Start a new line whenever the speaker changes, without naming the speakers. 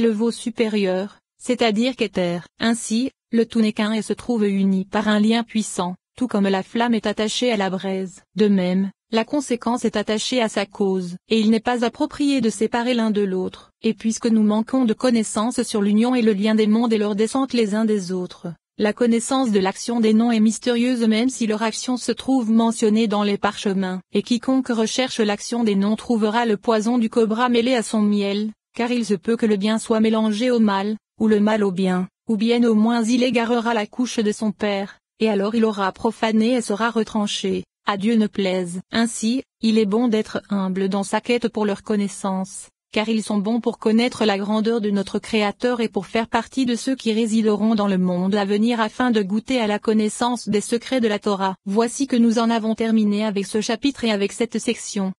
le veau supérieur, c'est-à-dire qu'éther. Ainsi, le tout n'est qu'un et se trouve uni par un lien puissant, tout comme la flamme est attachée à la braise. De même, la conséquence est attachée à sa cause, et il n'est pas approprié de séparer l'un de l'autre. Et puisque nous manquons de connaissances sur l'union et le lien des mondes et leur descente les uns des autres, la connaissance de l'action des noms est mystérieuse même si leur action se trouve mentionnée dans les parchemins. Et quiconque recherche l'action des noms trouvera le poison du cobra mêlé à son miel, car il se peut que le bien soit mélangé au mal, ou le mal au bien, ou bien au moins il égarera la couche de son père, et alors il aura profané et sera retranché, à Dieu ne plaise. Ainsi, il est bon d'être humble dans sa quête pour leur connaissance, car ils sont bons pour connaître la grandeur de notre Créateur et pour faire partie de ceux qui résideront dans le monde à venir afin de goûter à la connaissance des secrets de la Torah. Voici que nous en avons terminé avec ce chapitre et avec cette section.